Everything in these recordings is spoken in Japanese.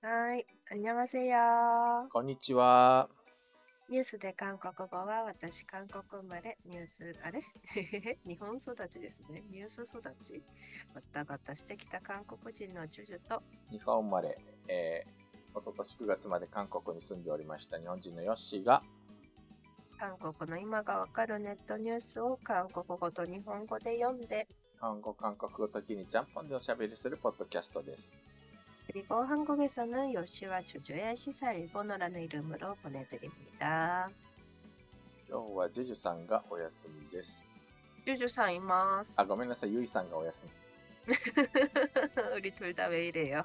はい、こんにちは。こんにちは。ニュースで韓国語は私、韓国生まれ、ニュース、あれ 日本育ちですね。ニュース育ち。バタバタしてきた韓国人のジュジュと。日本生まれ、えー、おととし9月まで韓国に住んでおりました日本人のヨッシーが。韓国の今がわかるネットニュースを韓国語と日本語で読んで。韓国、韓国語ときにちゃんぽんでおしゃべりするポッドキャストです。그리고한국에서는요시와주주의시사일본어라는이름으로보내드립니다今日はジュさんがお休みですジュさんいますあ、ごめんなさい유이さんがお休み 우리둘 다 왜이래요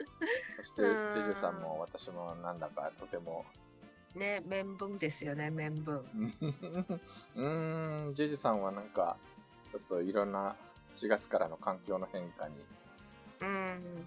そして주주さんも私もなんだかとてもね、面分ですよね、面分。うん、ジュジさんはなんか、ちょっといろんな4月からの環境の変化に、うん、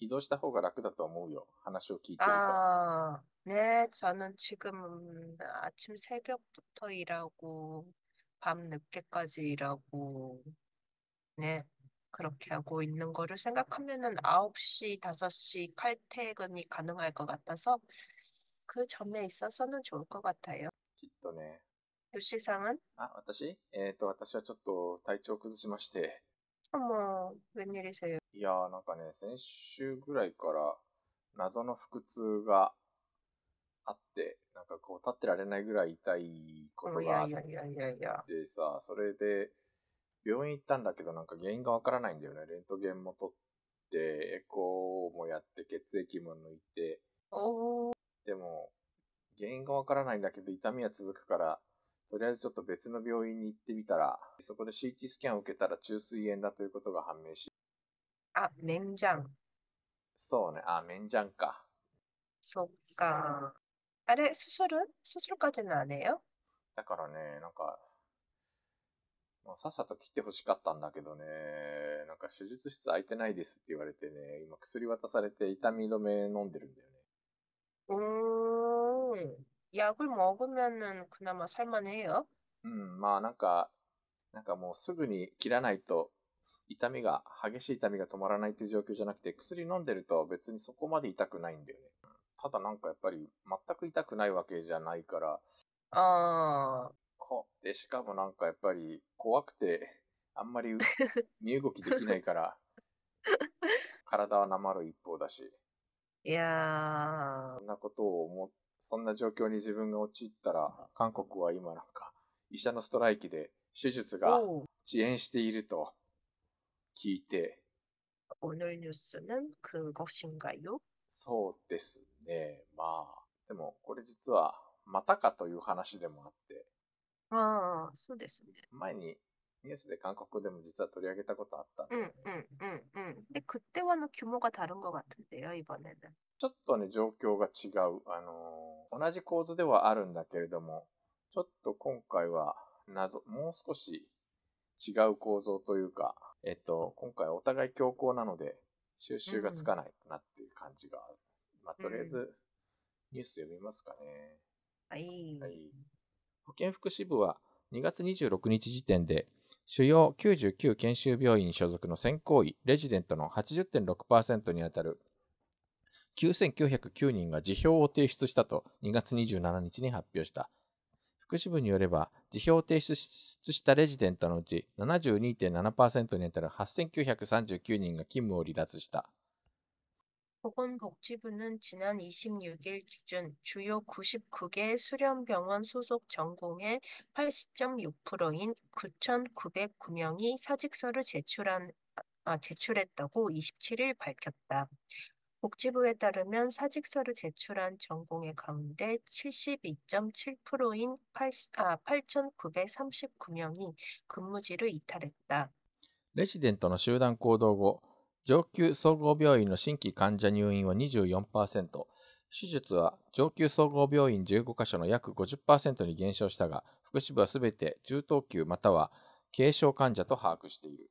移動した方が楽だと思うよ.話を聞いてると. 아, 네, 저는 지금 아침 새벽부터 일하고 밤 늦게까지 일하고 네, 그렇게 하고 있는 거를 생각하면은 9시, 5시 칼퇴근이 가능할 것 같아서 그 점에 있어서는 좋을 것 같아요. きっとね。요시상은? 아, 私?えっと、私はちょっと体調崩しまして。어머웬일이세요いやーなんかね、先週ぐらいから謎の腹痛があって、なんかこう立ってられないぐらい痛いことがあってさ、それで病院行ったんだけどなんか原因がわからないんだよね。レントゲンも取って、エコーもやって、血液も抜いて、でも原因がわからないんだけど痛みは続くからとりあえずちょっと別の病院に行ってみたら、そこで CT スキャンを受けたら中水炎だということが判明し。あ、メンジャン。そうね、あ、メンジャンか。そっか。あれ、る。술するか。じゃ、な、안해よ。だからね、なんか、まあ、さっさと切ってほしかったんだけどね、なんか手術室空いてないですって言われてね、今薬渡されて痛み止め飲んでるんだよね。うーん。약을먹으면은그나마살만해요음まあなんか、なんかもうすぐに切らないと痛みが、激しい痛みが止まらないという状況じゃなくて、薬飲んでると別にそこまで痛くないんだよね。ただなんかやっぱり全く痛くないわけじゃないから。ああ。こで、しかもなんかやっぱり怖くて、あんまり 身動きできないから、体はなまる一方だし。いやそんなことを思っそんな状況に自分が陥ったら、韓国は今なんか、医者のストライキで手術が遅延していると聞いて。오늘는그것인가요そうですね。まあ、でもこれ実は、またかという話でもあって。ああ、そうですね。前にニュースで韓国でも実は取り上げたことあったんで。うんうんうんうん。で、그때はの규모가다른것같은데요이번ちょっとね、状況が違う。あのー、同じ構図ではあるんだけれども、ちょっと今回は謎、もう少し違う構造というか、えっと、今回お互い強行なので、収集がつかないなっていう感じがある。うん、まあ、とりあえず、ニュース読みますかね。はい。はい、保健福祉部は2月26日時点で、主要99研修病院所属の選考医、レジデントの80.6%にあたる9909人が辞表を提出したと2月27日に発表した。福祉部によれば、辞表を提出したレジデントのうち72.7%に当たる8,939人が勤務を離脱した。保건복지部는지난26일기준주요99개수련병원소속전공의80.6%인9,909명이사직서를제출한아제출했다고27일밝혔다복지부에따르면사직서를제출한전공의가운데72.7%인아8,939명이근무지를이탈했다レシ。デントの集団行動後、上級総合病院の新規患者入院は24%、手術は上級総合病院15箇所の約50%に減少したが、福祉部はすべて中等級または軽症患者と把握している。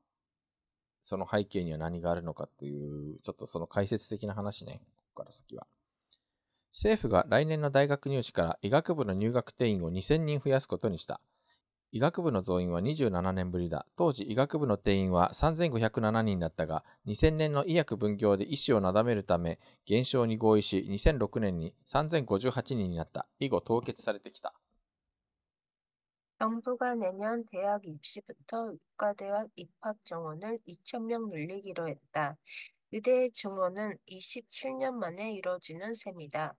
その背景には何があるのかという、ちょっとその解説的な話ね、ここから先は。政府が来年の大学入試から医学部の入学定員を2000人増やすことにした。医学部の増員は27年ぶりだ。当時医学部の定員は3507人だったが、2000年の医薬分業で医師をなだめるため、減少に合意し、2006年に3058人になった。以後凍結されてきた。 정부가 내년 대학 입시부터 의과대학 입학 정원을 2,000명 늘리기로 했다. 의대의 증원은 27년 만에 이뤄지는 셈이다.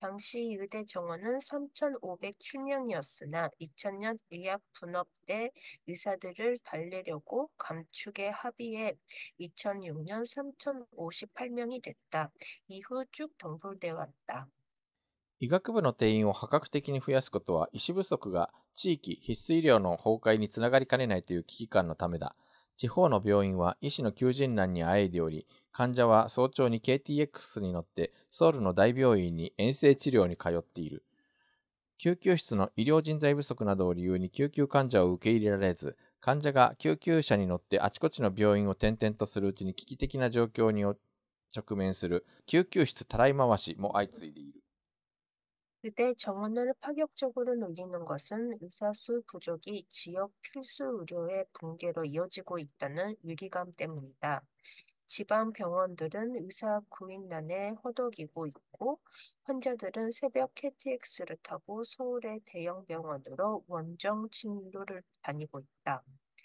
당시 의대 정원은 3,507명이었으나 2000년 의약 분업 때 의사들을 달래려고 감축에 합의해 2006년 3,058명이 됐다. 이후 쭉 동굴돼 왔다.医学部の定員を破格的に増やすことは医師不足が 地域、必須医療の崩壊につながりかねないという危機感のためだ。地方の病院は医師の求人難にあえいでおり、患者は早朝に KTX に乗ってソウルの大病院に遠征治療に通っている。救急室の医療人材不足などを理由に救急患者を受け入れられず、患者が救急車に乗ってあちこちの病院を転々とするうちに危機的な状況に直面する救急室たらい回しも相次いでいる。 그대 정원을 파격적으로 늘리는 것은 의사수 부족이 지역 필수 의료의 붕괴로 이어지고 있다는 위기감 때문이다. 지방 병원들은 의사 구인난에 허덕이고 있고 환자들은 새벽 KTX를 타고 서울의 대형 병원으로 원정 진료를 다니고 있다.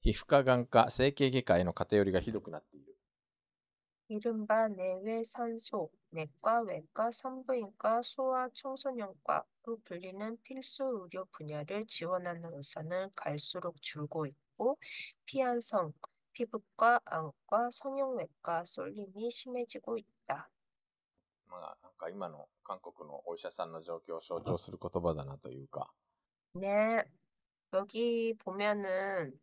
皮膚科眼科整形外科への偏りがひどくなっている。 이른바 내외 산소, 내과, 외과, 산부인과, 소아, 청소년과로 불리는 필수 의료 분야를 지원하는 의사는 갈수록 줄고 있고 피한성, 피부과, 안과, 성형외과 쏠림이 심해지고 있다. まあ、なんか今の韓国のお医者さんの状況を象徴する言葉だなというか。ね、여기 보면은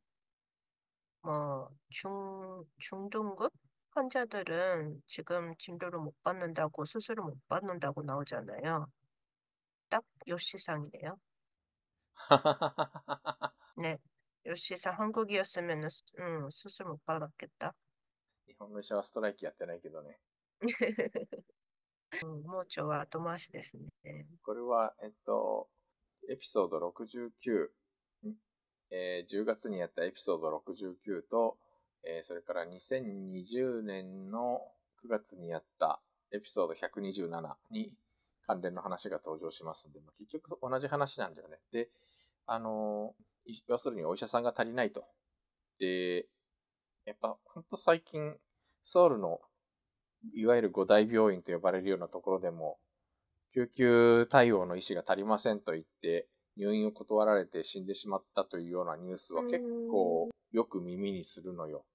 어, 중, 중등급 환자들은 지금 진료를 못 받는다고, 수술을 못 받는다고 나오잖아요. 딱 요시상이네요. 네. 요시상 한국이었으면 수, 음, 수술 못 받았겠다. 日本の医者はストライキやってないけどね。うん盲腸は後回しですね。これは、えっと、エピソード69 えー、10月にやったエピソード69と、えー、それから2020年の9月にやったエピソード127に関連の話が登場しますんで、まあ、結局同じ話なんだよね。で、あのー、要するにお医者さんが足りないと。で、やっぱほんと最近、ソウルのいわゆる五大病院と呼ばれるようなところでも、救急対応の医師が足りませんと言って、入院を断られて死んでしまったというようなニュースは結構よく耳にするのよ。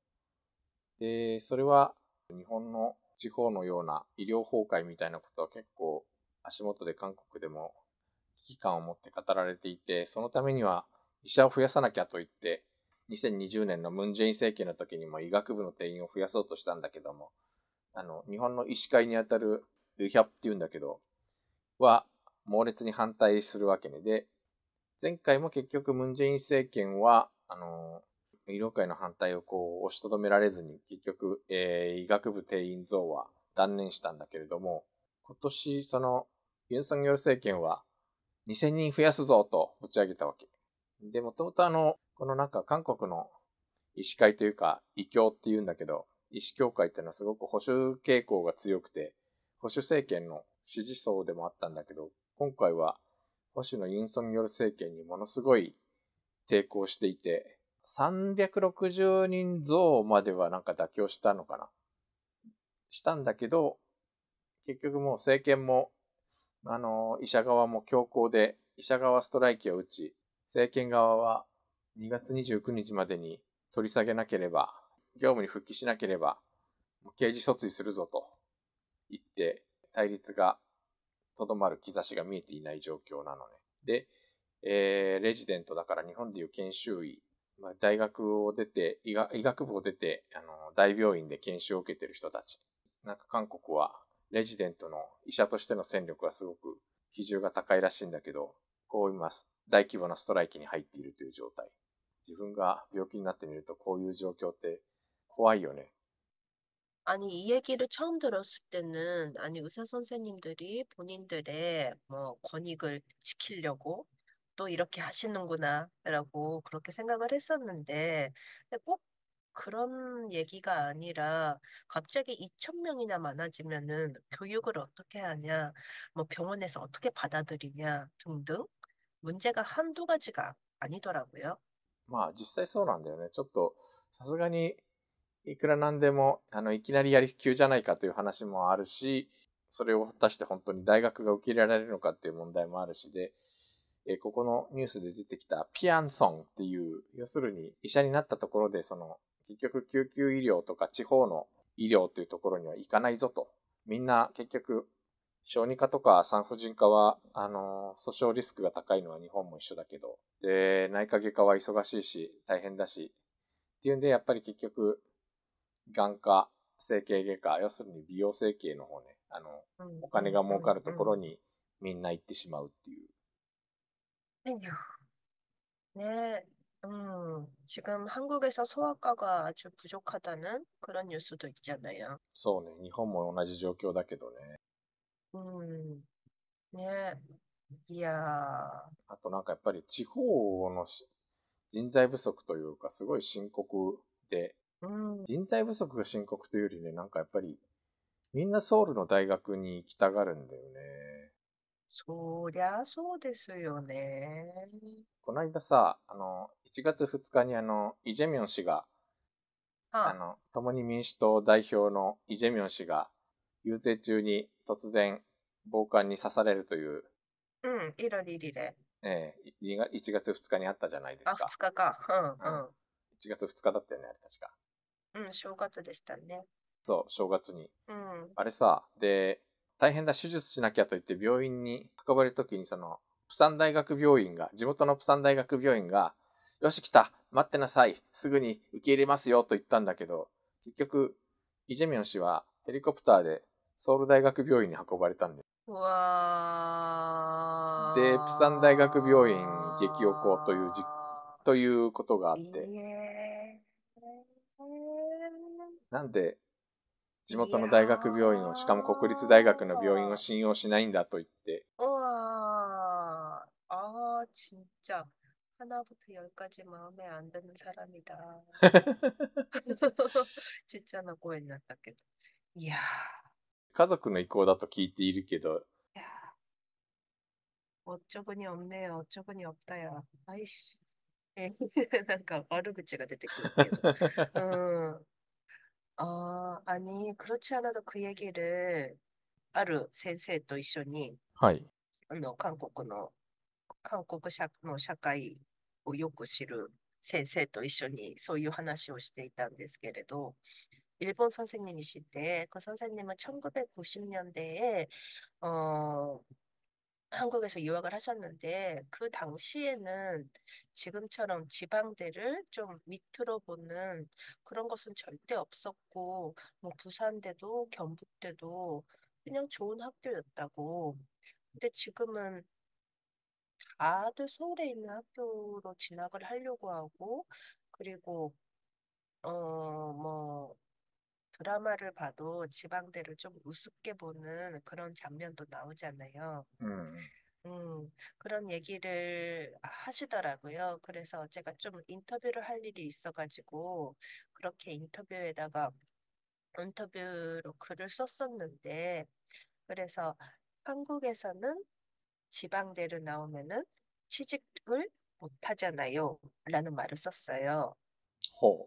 で、それは日本の地方のような医療崩壊みたいなことは結構足元で韓国でも危機感を持って語られていて、そのためには医者を増やさなきゃと言って、2020年のムン・ジェイン政権の時にも医学部の定員を増やそうとしたんだけども、あの、日本の医師会にあたるヒャップっていうんだけど、は猛烈に反対するわけね。で、前回も結局ムンジェイン政権は、あの、医療界の反対をこう押しとどめられずに、結局、えー、医学部定員増は断念したんだけれども、今年、その、ユン・ソン・ヨル政権は、2000人増やすぞとぶち上げたわけ。で、もともとあの、このなんか韓国の医師会というか、医教っていうんだけど、医師協会っていうのはすごく保守傾向が強くて、保守政権の支持層でもあったんだけど、今回は保守のユン・ソンギョル政権にものすごい抵抗していて、360人増まではなんか妥協したのかなしたんだけど、結局もう政権も、あの、医者側も強硬で、医者側ストライキを打ち、政権側は2月29日までに取り下げなければ、業務に復帰しなければ、刑事訴追するぞと言って、対立がとどまる兆しが見えていない状況なのね。で、えー、レジデントだから日本でいう研修医、まあ、大学を出て医学、医学部を出て、あの、大病院で研修を受けてる人たち。なんか韓国は、レジデントの医者としての戦力はすごく比重が高いらしいんだけど、こう今、大規模なストライキに入っているという状態。自分が病気になってみるとこういう状況って怖いよね。 아니, 이 얘기를 처음 들었을 때는, 아니, 의사 선생님들이 본인들의 뭐 권익을 지키려고 또 이렇게 하시는구나, 라고 그렇게 생각을 했었는데, 꼭 그런 얘기가 아니라 갑자기 2,000명이나 많아지면은 교육을 어떻게 하냐, 뭐 병원에서 어떻게 받아들이냐 등등 문제가 한두 가지가 아니더라고요. まあ実際そうなんだよね。ちょっと、さすがに 뭐いくらなんでも、あの、いきなりやり急じゃないかという話もあるし、それを果たして本当に大学が受け入れられるのかっていう問題もあるしで、えここのニュースで出てきたピアンソンっていう、要するに医者になったところで、その、結局救急医療とか地方の医療というところには行かないぞと。みんな結局、小児科とか産婦人科は、あのー、訴訟リスクが高いのは日本も一緒だけど、で、内科外科は忙しいし、大変だし、っていうんで、やっぱり結局、眼科、整形外科、要するに美容整形の方ね、あの、お金が儲かるところにみんな行ってしまうっていう。ねえ음지금한국에서소아과가아주부족하다는그런뉴스도있잖아요そうね、日本も同じ状況だけどね。うねえ。いやあとなんかやっぱり地方のし人材不足というかすごい深刻で、人材不足が深刻というよりね、なんかやっぱり、みんなソウルの大学に行きたがるんだよね。そりゃそうですよね。この間さ、あの、1月2日にあの、イジェミョン氏が、ああの、共に民主党代表のイジェミョン氏が、遊説中に突然、暴漢に刺されるという。うん、イラリリレ。ええ1月2日にあったじゃないですか。あ、2日か。うん、うん。1月2日だったよね、あれ確か。うん、正月でしたね。そう、正月に。うん。あれさ、で、大変だ、手術しなきゃと言って病院に運ばれるときに、その、プサン大学病院が、地元のプサン大学病院が、よし来た、待ってなさい、すぐに受け入れますよと言ったんだけど、結局、イジェミョン氏はヘリコプターでソウル大学病院に運ばれたんで。うわで、プサン大学病院激おこというということがあって。なんで地元の大学病院を、しかも国立大学の病院を信用しないんだと言って。おわあ、진짜하나부터열까지마めあん드のさらみだ。ちっちゃな声になったけど。いや家族の意向だと聞いているけど。いやおっちょこにおんよ、おっちょこにおっよ。あいし。なんか悪口が出てくるけど。うん。아아니그렇지않아도그얘기를ある先生と一緒に、はい。あの、韓国の、韓国社の社会をよく知る先生と一緒にそういう話をしていたんですけれど、日本선생님이실때그선생님은1990년대에어 한국에서 유학을 하셨는데 그 당시에는 지금처럼 지방대를 좀 밑으로 보는 그런 것은 절대 없었고 뭐 부산대도 경북대도 그냥 좋은 학교였다고. 근데 지금은 다들 서울에 있는 학교로 진학을 하려고 하고 그리고 어뭐 드라마를 봐도 지방대를 좀 우습게 보는 그런 장면도 나오잖아요. 음, 음, 그런 얘기를 하시더라고요. 그래서 제가 좀 인터뷰를 할 일이 있어가지고 그렇게 인터뷰에다가 인터뷰로 글을 썼었는데 그래서 한국에서는 지방대로 나오면은 취직을 못 하잖아요. 라는 말을 썼어요. 허,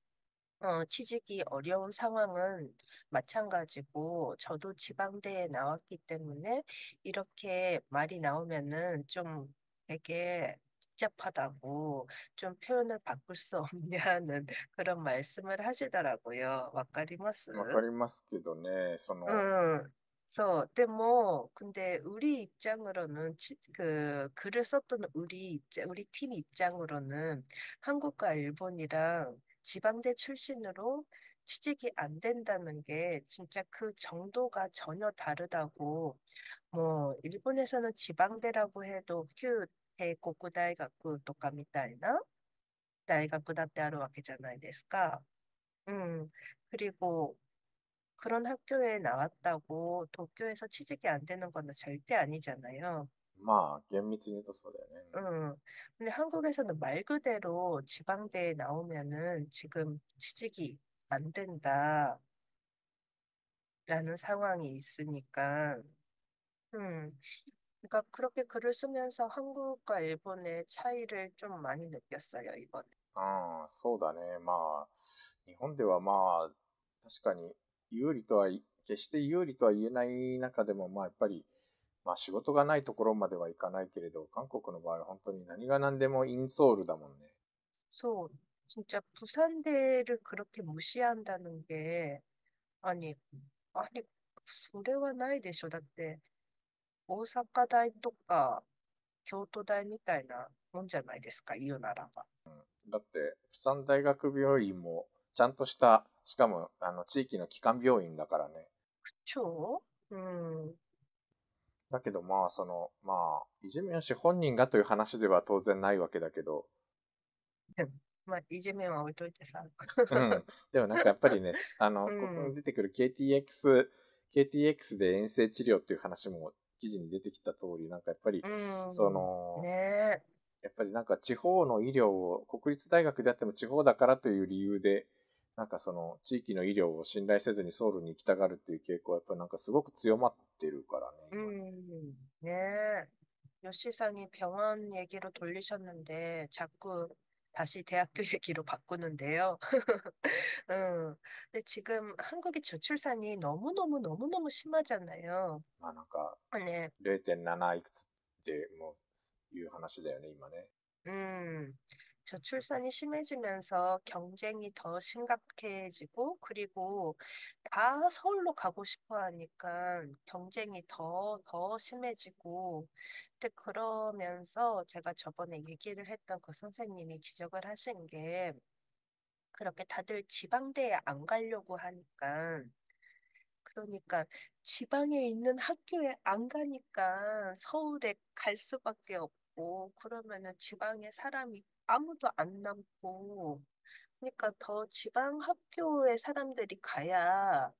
어, 취직이 어려운 상황은 마찬가지고 저도 지방대에 나왔기 때문에 이렇게 말이 나오면은 좀 되게 복잡하다고 좀 표현을 바꿀 수 없냐는 그런 말씀을 하시더라고요. 와카리마スわかりますけどね、その、 네, 응. 그래서 근데 뭐 근데 우리 입장으로는 치, 그 글을 썼던 우리 입장 우리 팀 입장으로는 한국과 일본이랑 지방대 출신으로 취직이 안 된다는 게 진짜 그 정도가 전혀 다르다고 뭐 일본에서는 지방대라고 해도 큐 대국구 다이 갖고 똑같이 다이나 다이 갖고 다때하러 왔겠잖아요, 데스까? 음 그리고 그런 학교에 나왔다고 도쿄에서 취직이 안 되는 건 절대 아니잖아요. まあ、厳密に言うとそうだよね。응. 근데 한국에서는 말 그대로 지방대에 나오면은 지금 취직이 안 된다. 라는 상황이 있으니까, 음, 그러니까 그렇게 글을 쓰면서 한국과 일본의 차이를 좀 많이 느꼈어요, 이번에. あそうだねまあ日本ではまあ確かに有利とは決して有利とは言えない中でもまあやっぱり 아, まあ仕事がないところまではいかないけれど、韓国の場合は本当に何が何でもインソールだもんねそ소진짜부산대를그렇게무시한다는게あに、あに、それはないでしょ。だって、大阪大とか京都大みたいなもんじゃないですか、言うならば。うん、だって、プサン大学病院も、ちゃんとした、しかも、あの、地域の基幹病院だからね。区長うん。だけどまあ、その、まあ、イジめよしン氏本人がという話では当然ないわけだけど。まあ、イジめンは置いといてさ。うん。でもなんかやっぱりね、あの、ここに出てくる KTX、KTX で遠征治療っていう話も記事に出てきた通り、なんかやっぱり、うん、その、ねやっぱりなんか地方の医療を、国立大学であっても地方だからという理由で、なんかその地域の医療を信頼せずにソウルに行きたがるっていう傾向はやっぱりなんかすごく強まって ってるからね、今ね。음, 네. 요시상이 병원 얘기로 돌리셨는데 자꾸 다시 대학교 얘기로 바꾸는데요. 음, 근데 지금 한국의 저출산이 너무너무 너무너무 심하잖아요. まあな 네. 0.7いくつってもういう話だよね、今ね。 음, 저출산이 심해지면서 경쟁이 더 심각해지고, 그리고 다 서울로 가고 싶어 하니까 경쟁이 더, 더 심해지고, 근데 그러면서 제가 저번에 얘기를 했던 그 선생님이 지적을 하신 게, 그렇게 다들 지방대에 안 가려고 하니까, 그러니까 지방에 있는 학교에 안 가니까 서울에 갈 수밖에 없고, 그러면은 지방에 사람이 아무도 안 남고 그러니까 더 지방 학교에 사람들이 가야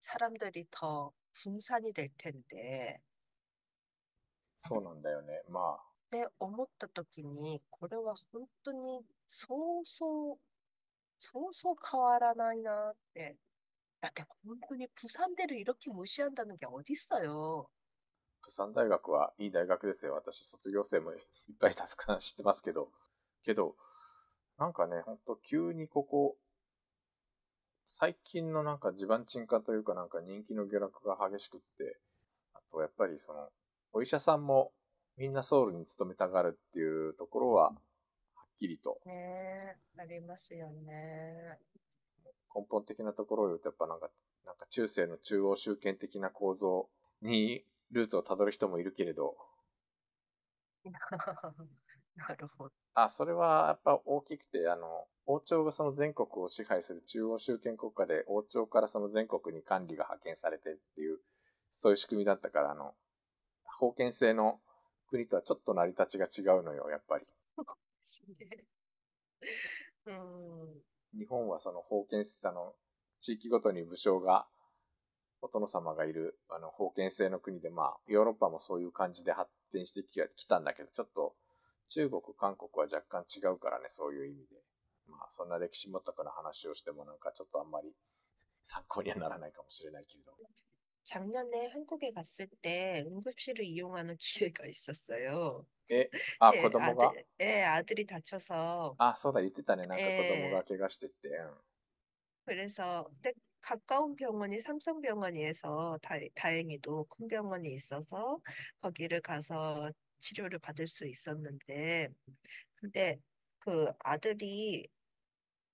사람들이 더 분산이 될 텐데 そうなんだよね。まあ、내思った時にこれは本当にそうそうそうそう変わらないなってだって本当に부산대를 네. 네, 네. 이렇게 무시한다는 게 어딨어요 釜山大学はいい大学ですよ。私、卒業生もいっぱいたくさん知ってますけど。けど、なんかね、ほんと急にここ、最近のなんか地盤沈下というかなんか人気の下落が激しくって、あとやっぱりその、お医者さんもみんなソウルに勤めたがるっていうところは、はっきりと。ねありますよね。根本的なところを言うと、やっぱなんか、なんか中世の中央集権的な構造にルーツをたどる人もいるけれど。なるほど。あ、それはやっぱ大きくて、あの、王朝がその全国を支配する中央集権国家で、王朝からその全国に管理が派遣されてっていう、そういう仕組みだったから、あの、封建制の国とはちょっと成り立ちが違うのよ、やっぱり。う うん。日本はその封建制、あの、地域ごとに武将がお殿様がいる、あの、封建制の国で、まあ、ヨーロッパもそういう感じで発展してきたんだけど、ちょっと、中国、韓国は若干違うからね、そういう意味で。まあ、そんな歴史もたかの話をしても、なんかちょっとあんまり参考にはならないかもしれないけれど。작년에한국에갔을때응급실을이용하는기회가있었어요예아고도모가아들예아들이다쳐서아쏘다이때다네나가고도모가개가してて그래서근데 가까운 병원이 삼성병원이에서 다, 다행히도 큰 병원이 있어서 거기를 가서 치료를 받을 수 있었는데 근데 그 아들이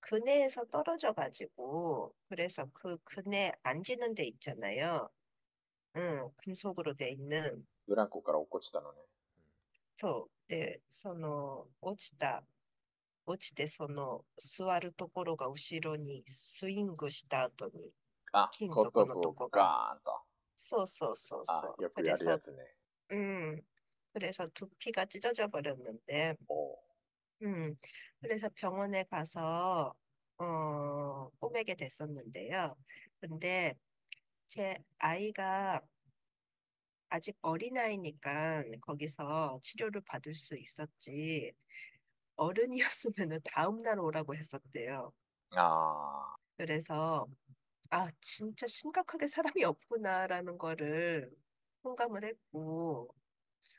그네에서 떨어져 가지고 그래서 그 그네 앉는 데 있잖아요. 응, 금속으로 돼 있는 ブランコから落っこちたのねそうでそ落ちてその座るところが後ろにスイングした後にあ金属のところガーンとそうそうそうそうよくやるやつね 그래서 그래서 두피가 찢어져 버렸는데 음 그래서 병원에 가서 어 꼬매게 됐었는데요. 근데 제 아이가 아직 어린아이니까 거기서 치료를 받을 수 있었지. 어른이었으면은 다음 날 오라고 했었대요. 아, 그래서 아 진짜 심각하게 사람이 없구나라는 거를 공감을 했고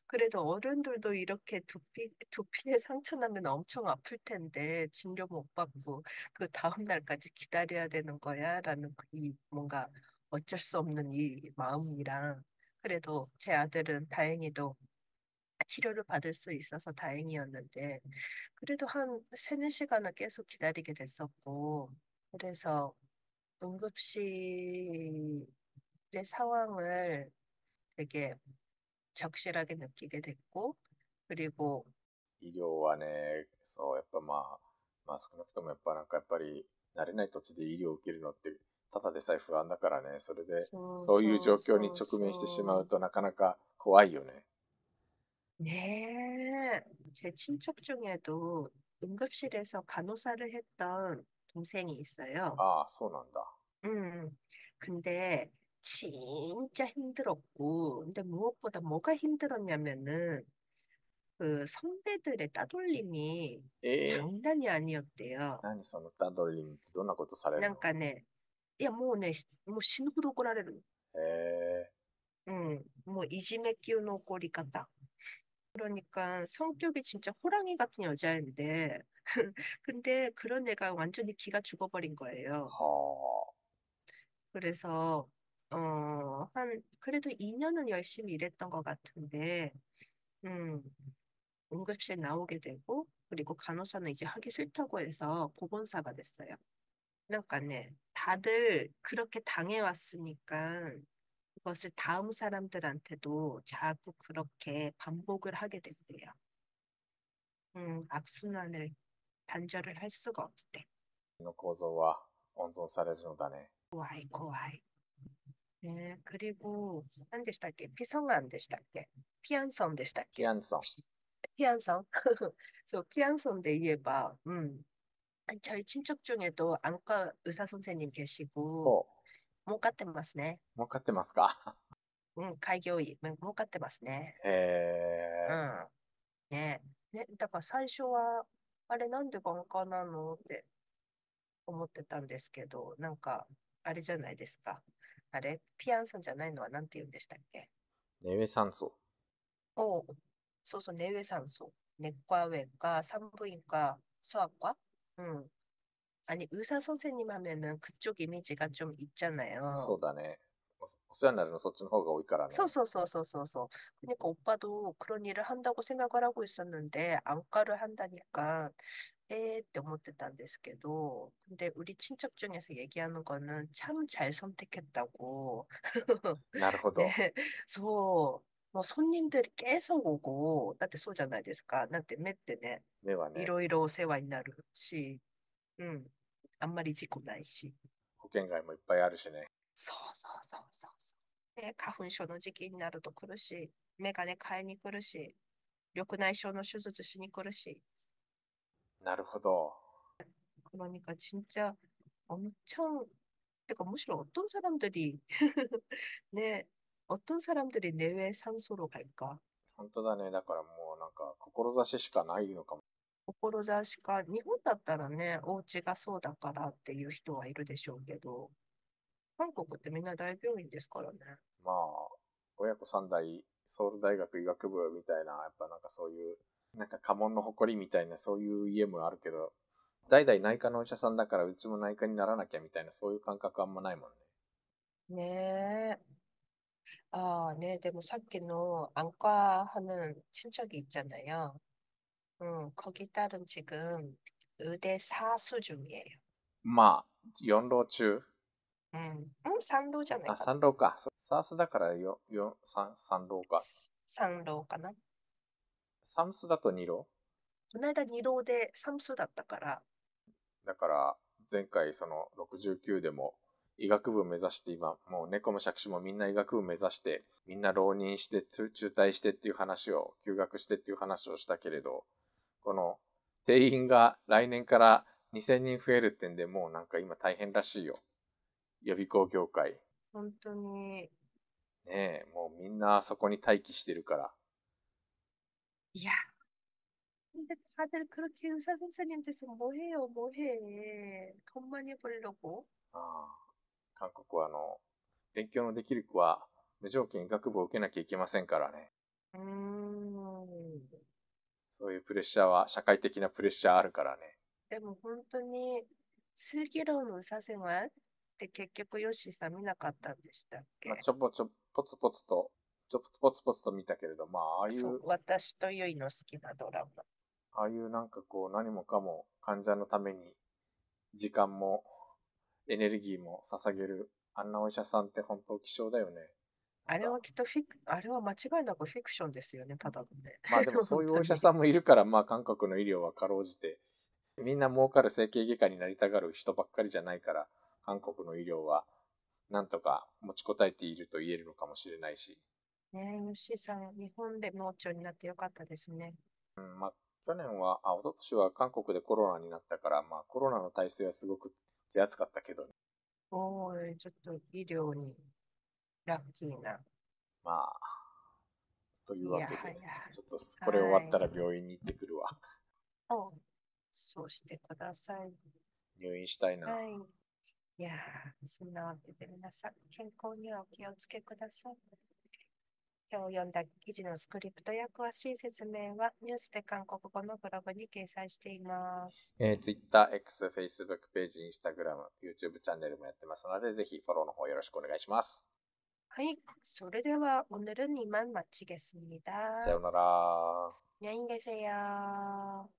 그래도 어른들도 이렇게 두피 두피에 상처 나면 엄청 아플 텐데 진료 못 받고 그 다음 날까지 기다려야 되는 거야라는 그이 뭔가 어쩔 수 없는 이 마음이랑 그래도 제 아들은 다행히도 치료를받을수있어서다행이었는데그래도한세네시간을계속기다리게됐었고그래서응급실의상황을되게적실하게느끼게됐고그리고医療はね、そう、やっぱまあ、まあ少なくともやっぱなんかやっぱり慣れない土地で医療を受けるのってただでさえ不安だからね、それでそういう状況に直面してしまうとなかなか怖いよね。 네, 제 친척 중에도 응급실에서 간호사를 했던 동생이 있어요. 아, あそうなんだ음 근데 진짜 힘들었고, 근데 무엇보다 뭐가 힘들었냐면은 그 선배들의 따돌림이 え 예. 장난이 아니었대요. 何そのダドリンってどんなことされるなんのかねいやもうねもう死ぬほど怒られるうんもういじめ級の怒り方 그러니까 성격이 진짜 호랑이 같은 여자인데, 근데 그런 애가 완전히 기가 죽어버린 거예요. 아. 그래서, 어, 한, 그래도 2년은 열심히 일했던 것 같은데, 음, 응급실 나오게 되고, 그리고 간호사는 이제 하기 싫다고 해서 보건사가 됐어요. 그러니까 네, 다들 그렇게 당해왔으니까, 그것을 다음 사람들한테도 자꾸 그렇게 반복을 하게 된대요. 음, 악순환을 단절을 할 수가 없대. 怖い怖い. 네, 그리고 안でしたっ 피성 안でしたっ 피안성でしたっ 피안성. 피안성. s 피안성데 이해봐. 음. 저희 친척 중에도 안과 의사 선생님 계시고 어. 儲かってますね。儲かってますか うん、開業医、儲かってますね。へえ。うん。ねね、だから最初は、あれなんで眼科なのって思ってたんですけど、なんか、あれじゃないですか。あれ、ピアンソンじゃないのは何て言うんでしたっけ根植酸素。おう、そうそう、根植酸素。根っこあ上か、三分以下、ソアか。うん。 아니, 의사 선생님 하면은 그쪽 이미지가 좀 있잖아요. うだね。おお世話になるのそっちの方が多いからね。 어, 서서서서서서. 그러니까 오빠도 그런 일을 한다고 생각을 하고 있었는데, 안과를 한다니까, 에, 너무 뜻한ですけど 근데 우리 친척 중에서 얘기하는 거는 참 잘 선택했다고. なるほ 네, ど。 そう。もう손님들이계속오고だってそうじゃないですか。なんて目ってね、目はいね。ろいろお世話になるし。 뭐うん。あんまり事故ないし。保険外もいっぱいあるしね。そうそうそうそうそう。で、花粉症の時期になると来るし、メガネ買いに来るし、緑内障の手術しに来るし。なるほど。그러니ん、ちゃ。엄청그러니까무시ん어떤と람들이네어떤ん람り、ねえ、외산소로갈까本当だね。だからもうなんか、志しかないのかも。志か、日本だったらね、お家がそうだからっていう人はいるでしょうけど、韓国ってみんな大病院ですからね。まあ、親子三代、ソウル大学医学部みたいな、やっぱなんかそういう、なんか家紋の誇りみたいな、そういう家もあるけど、代々内科のお医者さんだからうちも内科にならなきゃみたいな、そういう感覚あんまないもんね。ねえ。あきの근데뭐사기の안과하는친척이있잖아요ん、거기딸은지금의대사수중이에요まあ、四浪中。ん、三상じ잖아요あ、三浪か。サースだからよよ三三浪か。상도가나サムスだと2浪그날二2でサム수だったからだから、前回その69でも医学部目指して今、もう猫も杓子もみんな医学部目指して、みんな浪人してつ中退してっていう話を、休学してっていう話をしたけれど、この定員が来年から2000人増えるってんでもうなんか今大変らしいよ。予備校業界。本当に。ねえ、もうみんなそこに待機してるから。いや。다들그렇게의사선생님께서뭐해요뭐해돈많이벌려고ああ韓国はあの勉強のできる子は無条件医学部を受けなきゃいけませんからね。うん。そういうプレッシャーは、社会的なプレッシャーあるからね。でも本当に、数キロのさせまって結局ヨッシーさん見なかったんでしたっけ、まあ、ちょぼちょ、ぽつぽつと、ちょぽつぽつぽつと見たけれど、まあ、ああいう。私とゆいの好きなドラマ。ああいうなんかこう、何もかも患者のために、時間もエネルギーも捧げる、あんなお医者さんって本当希少だよね。あれはきっとフィク、あれは間違いなくフィクションですよね、ただのね。まあでもそういうお医者さんもいるから、まあ韓国の医療はかろうじて、みんな儲かる整形外科になりたがる人ばっかりじゃないから、韓国の医療はなんとか持ちこたえていると言えるのかもしれないし。ねえ、吉井さん、日本で盲腸になってよかったですね。うん、まあ去年は、あ、一昨年は韓国でコロナになったから、まあコロナの体制はすごく手厚かったけど、ね。おお、ちょっと医療にラッキーな。まあ、というわけで、ちょっとこれ終わったら病院に行ってくるわ。はい、そうしてください。入院したいな。はい、いやそんなわけで皆さん、健康にはお気をつけください。今日読んだ記事のスクリプトや詳しい説明はニュースで韓国語のブログに掲載しています。えー、Twitter、X、Facebook ページ、Instagram、YouTube チャンネルもやってますので、ぜひフォローの方よろしくお願いします。 はそれでは오늘은이만 마치겠습니다. さよなら. 안녕히 계세요.